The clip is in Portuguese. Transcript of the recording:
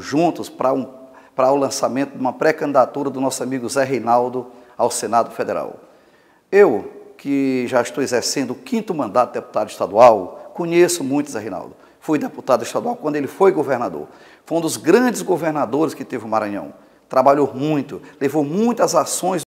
juntos para um, para o lançamento de uma pré-candidatura do nosso amigo Zé Reinaldo ao Senado Federal. Eu, que já estou exercendo o quinto mandato de deputado estadual, conheço muito Zé Reinaldo. Fui deputado estadual quando ele foi governador. Foi um dos grandes governadores que teve o Maranhão. Trabalhou muito, levou muitas ações